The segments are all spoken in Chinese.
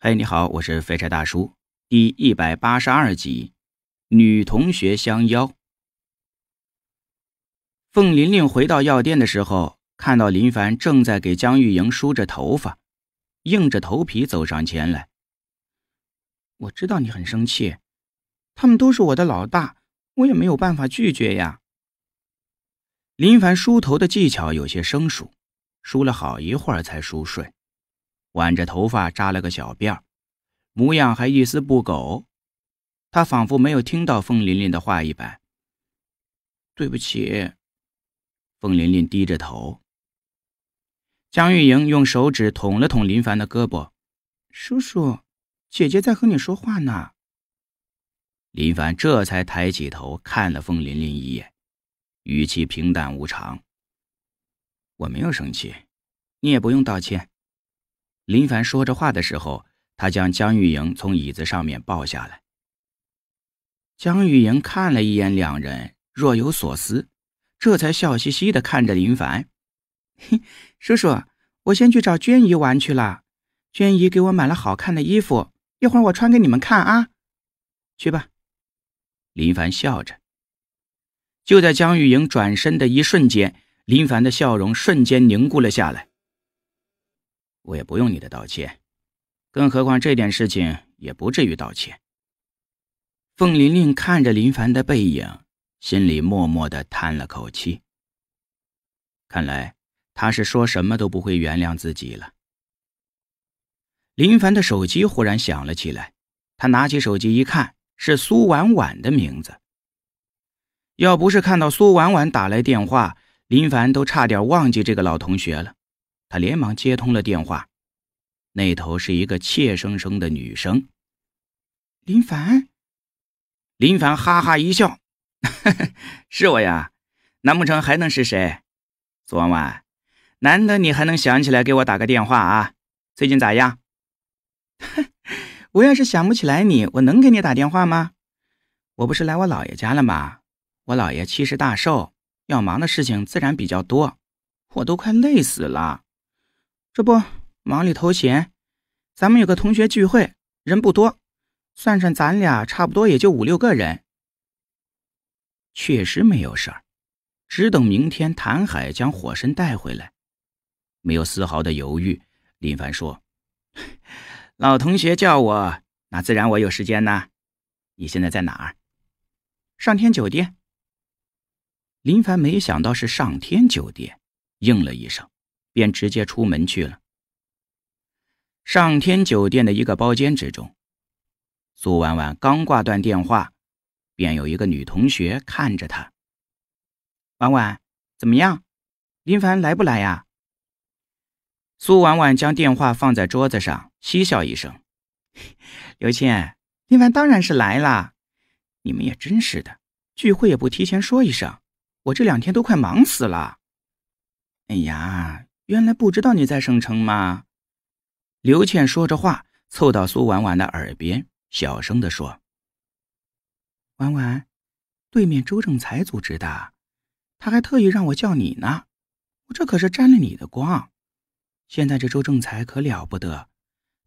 嘿，你好，我是废柴大叔。第一百八十二集，女同学相邀。凤玲玲回到药店的时候，看到林凡正在给江玉莹梳着头发，硬着头皮走上前来。我知道你很生气，他们都是我的老大，我也没有办法拒绝呀。林凡梳头的技巧有些生疏，梳了好一会儿才梳顺。挽着头发扎了个小辫儿，模样还一丝不苟。他仿佛没有听到凤玲玲的话一般。对不起，凤玲玲低着头。江玉莹用手指捅了捅林凡的胳膊：“叔叔，姐姐在和你说话呢。”林凡这才抬起头看了凤玲玲一眼，语气平淡无常：“我没有生气，你也不用道歉。”林凡说着话的时候，他将姜玉莹从椅子上面抱下来。姜玉莹看了一眼两人，若有所思，这才笑嘻嘻的看着林凡：“嘿，叔叔，我先去找娟姨玩去了。娟姨给我买了好看的衣服，一会儿我穿给你们看啊。”“去吧。”林凡笑着。就在姜玉莹转身的一瞬间，林凡的笑容瞬间凝固了下来。我也不用你的道歉，更何况这点事情也不至于道歉。凤玲玲看着林凡的背影，心里默默的叹了口气。看来他是说什么都不会原谅自己了。林凡的手机忽然响了起来，他拿起手机一看，是苏婉婉的名字。要不是看到苏婉婉打来电话，林凡都差点忘记这个老同学了。他连忙接通了电话，那头是一个怯生生的女声：“林凡。”林凡哈哈一笑：“ 是我呀，难不成还能是谁？昨晚，难得你还能想起来给我打个电话啊！最近咋样？我要是想不起来你，我能给你打电话吗？我不是来我姥爷家了吗？我姥爷七十大寿，要忙的事情自然比较多，我都快累死了。”这不忙里偷闲，咱们有个同学聚会，人不多，算上咱俩，差不多也就五六个人。确实没有事儿，只等明天谭海将火神带回来。没有丝毫的犹豫，林凡说：“ 老同学叫我，那自然我有时间呐。你现在在哪儿？上天酒店。”林凡没想到是上天酒店，应了一声。便直接出门去了。上天酒店的一个包间之中，苏婉婉刚挂断电话，便有一个女同学看着她：“婉婉，怎么样？林凡来不来呀？”苏婉婉将电话放在桌子上，嬉笑一声：“刘倩，林凡当然是来了。你们也真是的，聚会也不提前说一声，我这两天都快忙死了。哎呀！”原来不知道你在省城吗？刘倩说着话，凑到苏婉婉的耳边，小声的说：“婉婉，对面周正才组织的，他还特意让我叫你呢。我这可是沾了你的光。现在这周正才可了不得，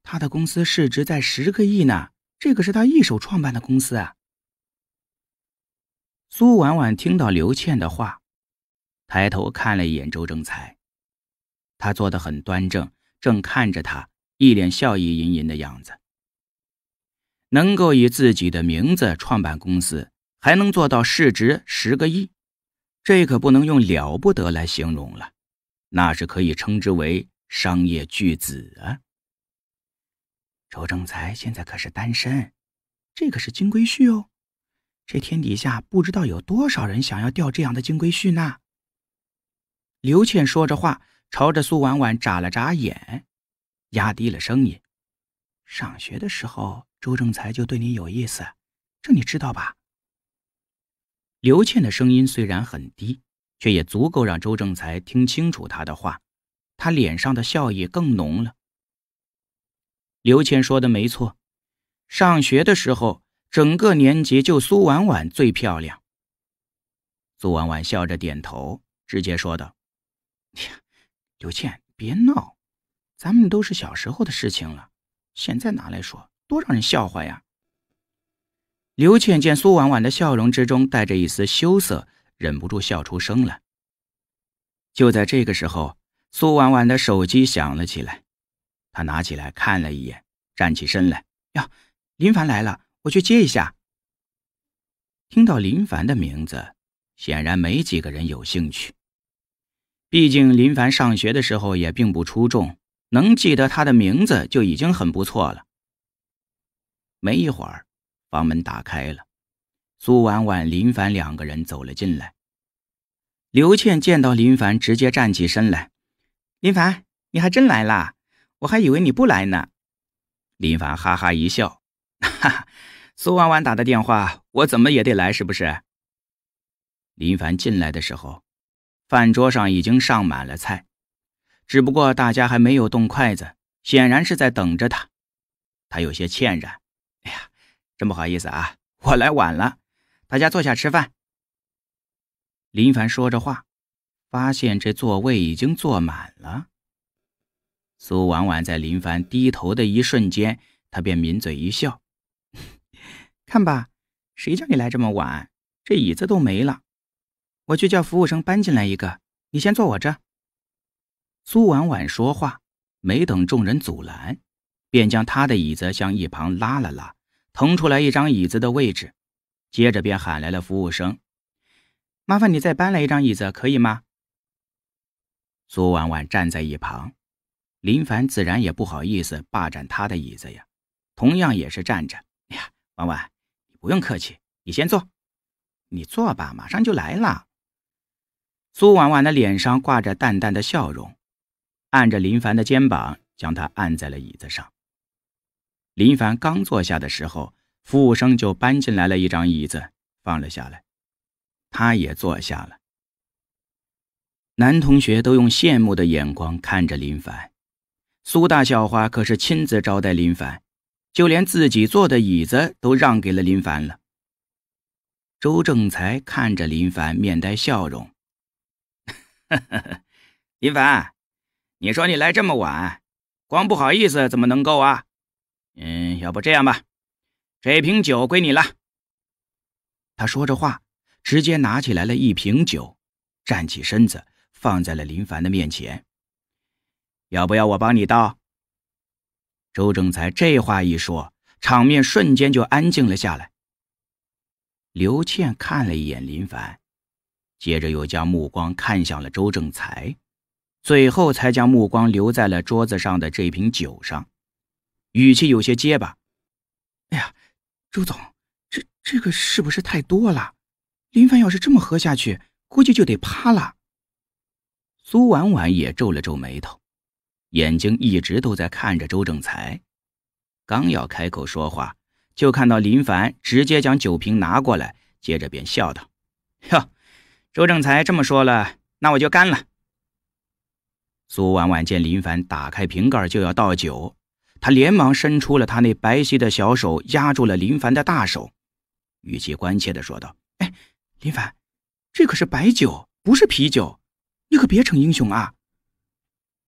他的公司市值在十个亿呢，这可是他一手创办的公司啊。”苏婉婉听到刘倩的话，抬头看了一眼周正才。他坐得很端正，正看着他，一脸笑意盈盈的样子。能够以自己的名字创办公司，还能做到市值十个亿，这可不能用了不得来形容了，那是可以称之为商业巨子啊。周正才现在可是单身，这可是金龟婿哦，这天底下不知道有多少人想要钓这样的金龟婿呢。刘倩说着话。朝着苏婉婉眨了眨眼，压低了声音：“上学的时候，周正才就对你有意思，这你知道吧？”刘倩的声音虽然很低，却也足够让周正才听清楚她的话。他脸上的笑意更浓了。刘倩说的没错，上学的时候，整个年级就苏婉婉最漂亮。苏婉婉笑着点头，直接说道：“呀。”刘倩，别闹，咱们都是小时候的事情了，现在拿来说，多让人笑话呀！刘倩见苏婉婉的笑容之中带着一丝羞涩，忍不住笑出声来。就在这个时候，苏婉婉的手机响了起来，她拿起来看了一眼，站起身来：“呀，林凡来了，我去接一下。”听到林凡的名字，显然没几个人有兴趣。毕竟林凡上学的时候也并不出众，能记得他的名字就已经很不错了。没一会儿，房门打开了，苏婉婉、林凡两个人走了进来。刘倩见到林凡，直接站起身来：“林凡，你还真来啦！我还以为你不来呢。”林凡哈哈一笑：“哈哈，苏婉婉打的电话，我怎么也得来，是不是？”林凡进来的时候。饭桌上已经上满了菜，只不过大家还没有动筷子，显然是在等着他。他有些歉然：“哎呀，真不好意思啊，我来晚了，大家坐下吃饭。”林凡说着话，发现这座位已经坐满了。苏婉婉在林凡低头的一瞬间，她便抿嘴一笑：“看吧，谁叫你来这么晚，这椅子都没了。”我去叫服务生搬进来一个，你先坐我这。苏婉婉说话没等众人阻拦，便将她的椅子向一旁拉了拉，腾出来一张椅子的位置，接着便喊来了服务生：“麻烦你再搬来一张椅子，可以吗？”苏婉婉站在一旁，林凡自然也不好意思霸占她的椅子呀，同样也是站着。哎呀，婉婉，你不用客气，你先坐，你坐吧，马上就来了。苏婉婉的脸上挂着淡淡的笑容，按着林凡的肩膀，将他按在了椅子上。林凡刚坐下的时候，服务生就搬进来了一张椅子，放了下来。他也坐下了。男同学都用羡慕的眼光看着林凡。苏大校花可是亲自招待林凡，就连自己坐的椅子都让给了林凡了。周正才看着林凡，面带笑容。呵呵呵，林凡，你说你来这么晚，光不好意思怎么能够啊？嗯，要不这样吧，这瓶酒归你了。他说着话，直接拿起来了一瓶酒，站起身子，放在了林凡的面前。要不要我帮你倒？周正才这话一说，场面瞬间就安静了下来。刘倩看了一眼林凡。接着又将目光看向了周正才，最后才将目光留在了桌子上的这瓶酒上，语气有些结巴：“哎呀，周总，这这个是不是太多了？林凡要是这么喝下去，估计就得趴了。”苏婉婉也皱了皱眉头，眼睛一直都在看着周正才，刚要开口说话，就看到林凡直接将酒瓶拿过来，接着便笑道：“哟。”周正才这么说了，那我就干了。苏婉婉见林凡打开瓶盖就要倒酒，她连忙伸出了她那白皙的小手，压住了林凡的大手，语气关切的说道：“哎，林凡，这可是白酒，不是啤酒，你可别逞英雄啊！”